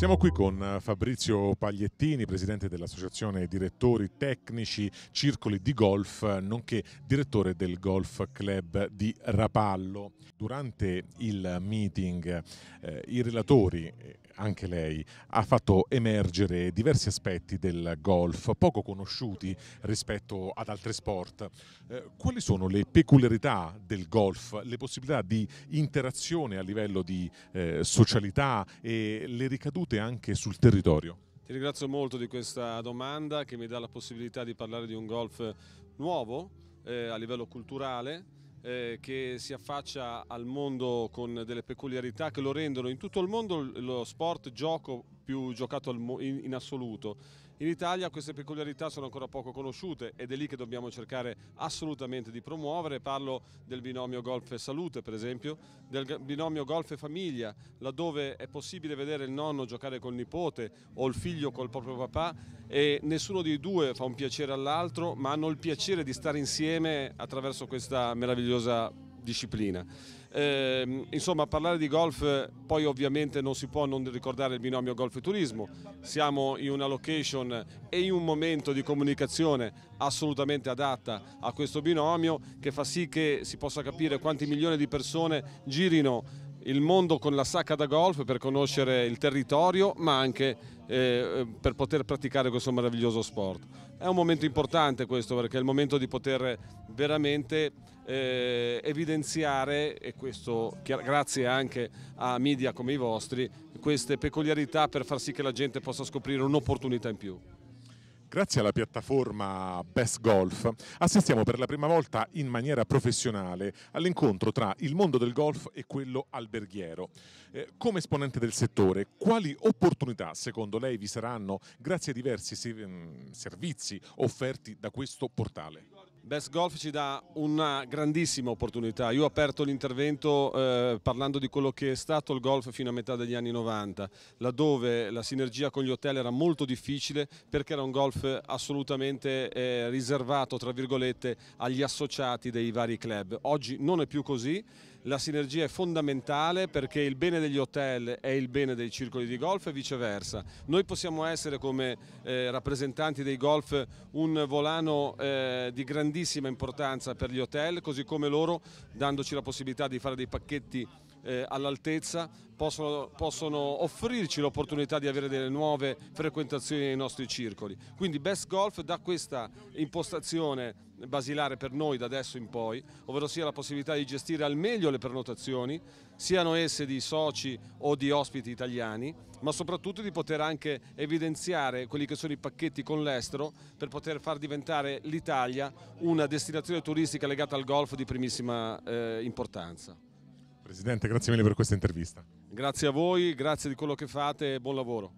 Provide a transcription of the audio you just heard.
Siamo qui con eh, Fabrizio Pagliettini, presidente dell'Associazione Direttori Tecnici Circoli di Golf, nonché direttore del Golf Club di Rapallo. Durante il meeting eh, i relatori, eh, anche lei, ha fatto emergere diversi aspetti del golf poco conosciuti rispetto ad altri sport. Eh, quali sono le peculiarità del golf, le possibilità di interazione a livello di eh, socialità e le ricadute ricadute anche sul territorio? Ti ringrazio molto di questa domanda che mi dà la possibilità di parlare di un golf nuovo eh, a livello culturale, eh, che si affaccia al mondo con delle peculiarità che lo rendono in tutto il mondo lo sport gioco più giocato in assoluto. In Italia queste peculiarità sono ancora poco conosciute ed è lì che dobbiamo cercare assolutamente di promuovere. Parlo del binomio golf e salute, per esempio, del binomio golf e famiglia, laddove è possibile vedere il nonno giocare col nipote o il figlio col proprio papà e nessuno dei due fa un piacere all'altro, ma hanno il piacere di stare insieme attraverso questa meravigliosa disciplina. Eh, insomma, parlare di golf poi ovviamente non si può non ricordare il binomio golf e turismo. Siamo in una location e in un momento di comunicazione assolutamente adatta a questo binomio che fa sì che si possa capire quanti milioni di persone girino il mondo con la sacca da golf per conoscere il territorio ma anche eh, eh, per poter praticare questo meraviglioso sport. È un momento importante questo perché è il momento di poter veramente eh, evidenziare, e questo grazie anche a media come i vostri, queste peculiarità per far sì che la gente possa scoprire un'opportunità in più. Grazie alla piattaforma Best Golf assistiamo per la prima volta in maniera professionale all'incontro tra il mondo del golf e quello alberghiero. Eh, come esponente del settore, quali opportunità secondo lei vi saranno grazie ai diversi mm, servizi offerti da questo portale? Best Golf ci dà una grandissima opportunità. Io ho aperto l'intervento eh, parlando di quello che è stato il golf fino a metà degli anni 90, laddove la sinergia con gli hotel era molto difficile perché era un golf assolutamente eh, riservato, tra virgolette, agli associati dei vari club. Oggi non è più così la sinergia è fondamentale perché il bene degli hotel è il bene dei circoli di golf e viceversa. Noi possiamo essere come eh, rappresentanti dei golf un volano eh, di grandissima importanza per gli hotel, così come loro dandoci la possibilità di fare dei pacchetti eh, all'altezza, possono, possono offrirci l'opportunità di avere delle nuove frequentazioni nei nostri circoli. Quindi Best Golf dà questa impostazione basilare per noi da adesso in poi, ovvero sia la possibilità di gestire al meglio le prenotazioni, siano esse di soci o di ospiti italiani, ma soprattutto di poter anche evidenziare quelli che sono i pacchetti con l'estero per poter far diventare l'Italia una destinazione turistica legata al golf di primissima eh, importanza. Presidente, grazie mille per questa intervista. Grazie a voi, grazie di quello che fate e buon lavoro.